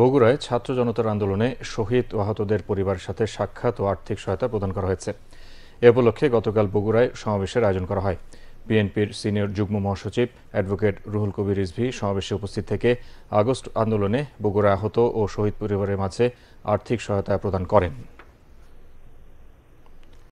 বগুড়ায় ছাত্র জনতার আন্দোলনে শহীদ ও আহতদের পরিবারের সাথে সাক্ষাৎ ও আর্থিক সহায়তা প্রদান করা হয়েছে এ উপলক্ষে গতকাল বগুড়ায় সমাবেশের আয়োজন করা হয় বিএনপির সিনিয়র যুগ্ম মহাসচিব অ্যাডভোকেট রুহুল কবির রিজভি সমাবেশে উপস্থিত থেকে আগস্ট আন্দোলনে বগুড়া আহত ও শহীদ পরিবারের মাঝে আর্থিক সহায়তা প্রদান করেন